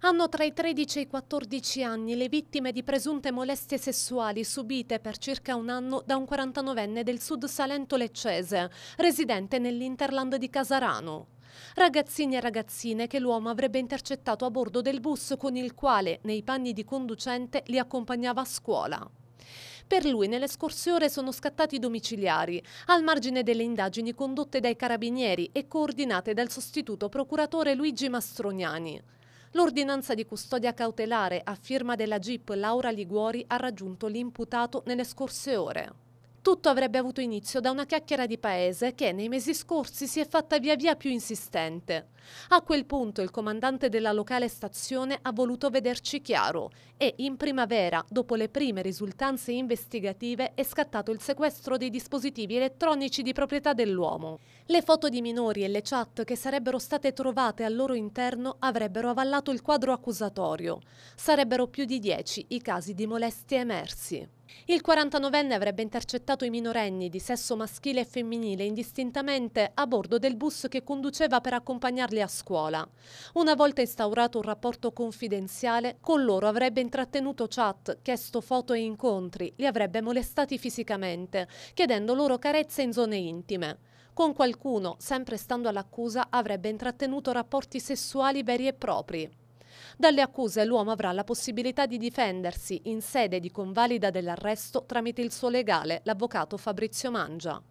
hanno tra i 13 e i 14 anni le vittime di presunte molestie sessuali subite per circa un anno da un 49enne del sud Salento leccese, residente nell'Interland di Casarano. Ragazzini e ragazzine che l'uomo avrebbe intercettato a bordo del bus con il quale, nei panni di conducente, li accompagnava a scuola. Per lui nelle scorse ore sono scattati i domiciliari, al margine delle indagini condotte dai carabinieri e coordinate dal sostituto procuratore Luigi Mastroniani. L'ordinanza di custodia cautelare a firma della GIP Laura Liguori ha raggiunto l'imputato nelle scorse ore. Tutto avrebbe avuto inizio da una chiacchiera di paese che nei mesi scorsi si è fatta via via più insistente. A quel punto il comandante della locale stazione ha voluto vederci chiaro e in primavera, dopo le prime risultanze investigative, è scattato il sequestro dei dispositivi elettronici di proprietà dell'uomo. Le foto di minori e le chat che sarebbero state trovate al loro interno avrebbero avallato il quadro accusatorio. Sarebbero più di dieci i casi di molestie emersi. Il 49enne avrebbe intercettato i minorenni di sesso maschile e femminile indistintamente a bordo del bus che conduceva per accompagnarli a scuola. Una volta instaurato un rapporto confidenziale, con loro avrebbe intrattenuto chat, chiesto foto e incontri, li avrebbe molestati fisicamente, chiedendo loro carezze in zone intime. Con qualcuno, sempre stando all'accusa, avrebbe intrattenuto rapporti sessuali veri e propri. Dalle accuse l'uomo avrà la possibilità di difendersi in sede di convalida dell'arresto tramite il suo legale, l'avvocato Fabrizio Mangia.